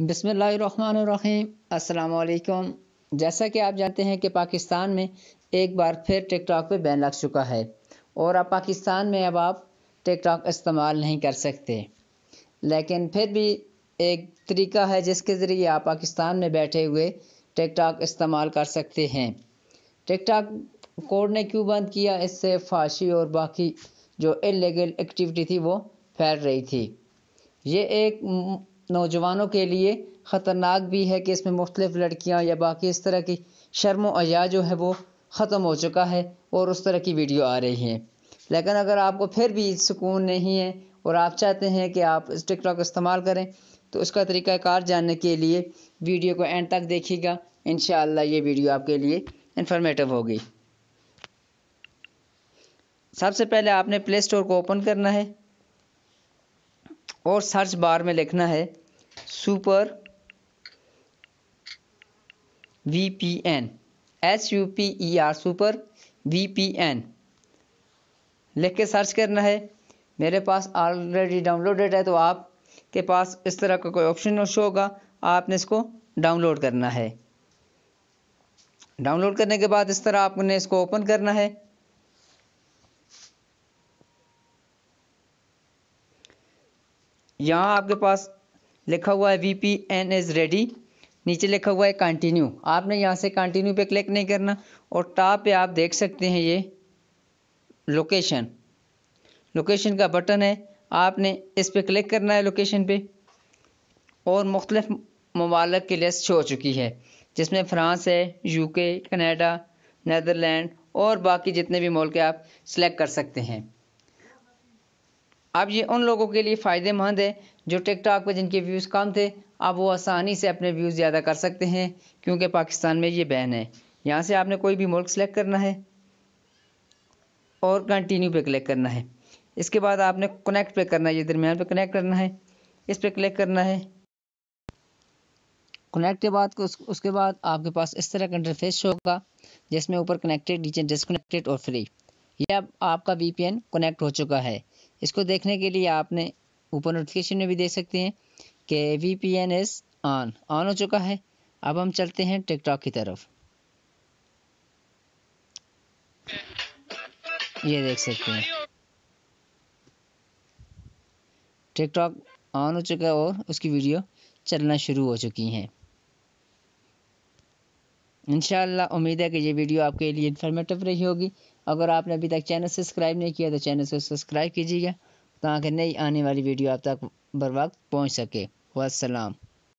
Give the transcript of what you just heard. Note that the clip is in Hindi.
बिसमीम अल्लाम जैसा कि आप जानते हैं कि पाकिस्तान में एक बार फिर टिकटॉक पे बैन लग चुका है और अब पाकिस्तान में अब आप टिकटॉक इस्तेमाल नहीं कर सकते लेकिन फिर भी एक तरीका है जिसके ज़रिए आप पाकिस्तान में बैठे हुए टिकटॉक इस्तेमाल कर सकते हैं टिकटॉक कोड ने क्यों बंद किया इससे फाशी और बाकी जो इलीगल एक्टिविटी थी वो फैल रही थी ये एक नौजवानों के लिए ख़तरनाक भी है कि इसमें मुख्तलिफ लड़कियाँ या बाकी इस तरह की शर्म अजा जो है वो ख़त्म हो चुका है और उस तरह की वीडियो आ रही हैं लेकिन अगर आपको फिर भी सुकून नहीं है और आप चाहते हैं कि आप इस टिकटॉक इस्तेमाल करें तो उसका तरीक़ाकार जानने के लिए वीडियो को एंड तक देखिएगा इन ये वीडियो आपके लिए इन्फॉर्मेटिव होगी सबसे पहले आपने प्ले स्टोर को ओपन करना है और सर्च बार में लिखना है super V P N S U P E R super V P N लिख के सर्च करना है मेरे पास ऑलरेडी डाउनलोडेड है तो आप के पास इस तरह का कोई ऑप्शन शो होगा आपने इसको डाउनलोड करना है डाउनलोड करने के बाद इस तरह आपने इसको ओपन करना है यहाँ आपके पास लिखा हुआ है V P N is ready नीचे लिखा हुआ है कंटिन्यू आपने यहाँ से कंटिन्यू पे क्लिक नहीं करना और टॉप पे आप देख सकते हैं ये लोकेशन लोकेशन का बटन है आपने इस पर क्लिक करना है लोकेशन पे और मुख्तलिफ ममालक की लिस्ट हो चुकी है जिसमें फ्रांस है यूके कनाडा नदरलैंड और बाकी जितने भी मुल्क आप सेलेक्ट कर सकते हैं अब ये उन लोगों के लिए फ़ायदेमंद है जो टिकटॉक पर जिनके व्यूज़ कम थे अब वो आसानी से अपने व्यूज़ ज़्यादा कर सकते हैं क्योंकि पाकिस्तान में ये बैन है यहाँ से आपने कोई भी मुल्क सेलेक्ट करना है और कंटिन्यू पे क्लिक करना है इसके बाद आपने कनेक्ट पे करना है ये दरमियान पे कनेक्ट करना है इस पर क्लिक करना है कनेक्ट के बाद उसके बाद आपके पास इस तरह का इंटरफेस होगा जिसमें ऊपर कनेक्टेड नीचे डिसकनेक्टेड और फ्री यह अब आपका वीपीएन कनेक्ट हो चुका है इसको देखने के लिए आपने ऊपर नोटिफिकेशन में भी देख सकते हैं कि V P N S on on हो चुका है अब हम चलते हैं टिकटॉक की तरफ ये देख सकते हैं टिकटॉक ऑन हो चुका है और उसकी वीडियो चलना शुरू हो चुकी हैं इन उम्मीद है कि ये वीडियो आपके लिए इन्फॉर्मेटिव रही होगी अगर आपने अभी तक चैनल सब्सक्राइब नहीं किया तो चैनल को सब्सक्राइब कीजिएगा ताकि नई आने वाली वीडियो आप तक बर वक्त पहुँच सके वसलम